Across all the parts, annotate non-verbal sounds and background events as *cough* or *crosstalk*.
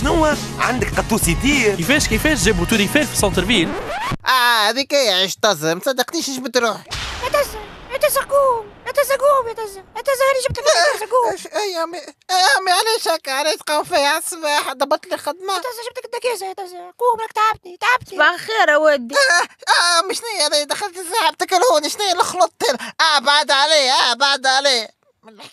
شنو عندك قطوس يدير كيفاش كيفاش جابوا توريفير في سونتر فيل اه هذيك عشت تزر ما صدقتنيش جبت روحي تزر تزرقوم تزرقوم يا تزر تزهري جبت لك تزرقوم اي آه، آه، آه، امي اي امي علاش هكا علاش قام فيا الصباح ضبط لي خدمه تزر جبت لك الدكيزه يا تزر قوم راك تعبتني تعبتني صباح الخير يا ودي اه امي شنو هذا دخلت الساعه بتكرهوني شنو الخلط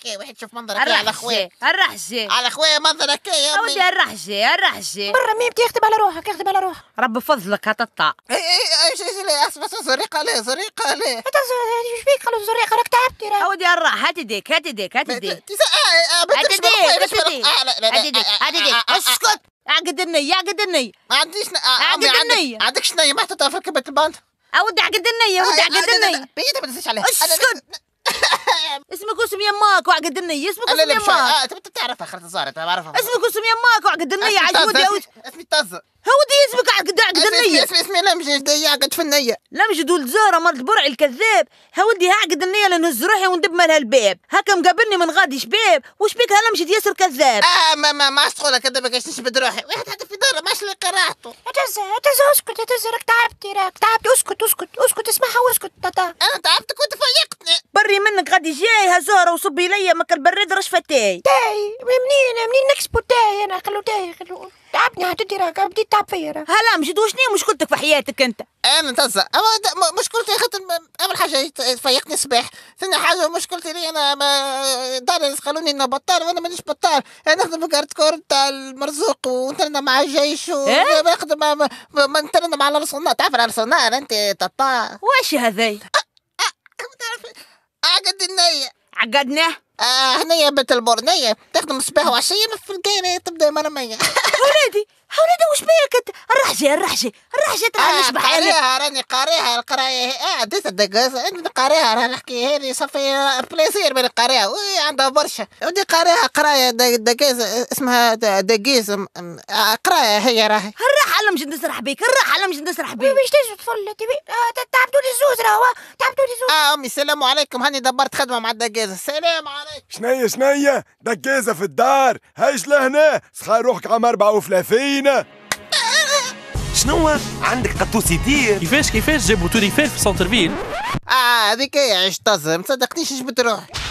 كي واحد شوف منظرك على خويا الرحجة على خويا منظرك كي يا ودي الرحجة الرحجة برا ميم تخدم على روحك يخدم على روحك رب فضلك هتطع اي اي ايش ايش لا اسمع زريقة لا زريقة لا انت يعني ايش فيك زريقة راك تعبت يا اودي الراح هات يديك هات يديك هات يديك هات يديك آه، آه، هات يديك هات آه، يديك اسكت اعقد النية اعقد النية ما عنديش اعقد النية عندك شنية ما حتى في ركبة الباند اودي اعقد النية اودي اعقد النية بيدي ما تنساش عليها اسكت اسمك واسم يماك وعقد النية اسمك واسم يماك آه، تعرف اخر تصاري زهرة تعرفها اسمك واسم يماك وعقد النية عجودي أوت... اسمي طز دي اسمك عقد عقد النية اسمي اسمي لمجد عقد في النية لمجد ولزارة زهرة مرت برع الكذاب ها عقد النية لنهز روحي وندب مالها الباب هكا مقابلني من غادي شباب وش بيك لمجد ياسر كذاب اه ما ما ما عشت كذاب كاش نشبد روحي واحد حتى في داره ما عادش لاقي راحته هتز اسكت هتز راك تعبتي راك تعبتي اسكت اسكت اسكت اسمعها واسكت تاتا انا تعبت كنت فيقت بري منك غادي جاي زهرة وصبي ليا ماك البراد رشفة تاي تاي منين منين نكسبو تاي أنا خلو تاي خلو تعبني حتدي راك بديت تعب فيا هلا مش وشنو مشكلتك في حياتك أنت أنا تزا مشكلتي خاطر أول حاجة فيقني صباح ثاني حاجة مشكلتي لي أنا ما دار خلوني أنا بطال وأنا مانيش بطال أنا نخدم في كارت كور تاع المرزوق ونترنى مع الجيش ونخدم إيه؟ ما نترنى مع الرصنة تعرف الرصنة أنت تطا واش هذايا الدنيا عقدناه آه هنية بنت البورنية تخدم صباح وعشية في الكاينه تبدا مرمية *laughs* ولادي ولادي وش بيك انت الرحجة الرحجة الرحجة تاع آه قريها قاريها راني قاريها القراية اه ديت الدقاس انت قاريها راه نحكي هذه صافي بليزير من قاريها عندها برشا ودي قاريها قراية دقاسة اسمها دقيس قراية هي راهي الراحة علم نسرح بيك الراحة علم نسرح بيك واش تجي تفل آه، تعبدوا لي الزوز راهو اه امي السلام عليكم هاني دبرت خدمه مع الدقيزه السلام عليكم شنيا شنيا دقيزه في الدار هايش لهنا سخاي روحك عام 34 شنو عندك قطوس يطير كيفاش كيفاش جابوا توريفير في سونتر فيل اه هذيك هي عشت ما صدقتنيش جبت روحي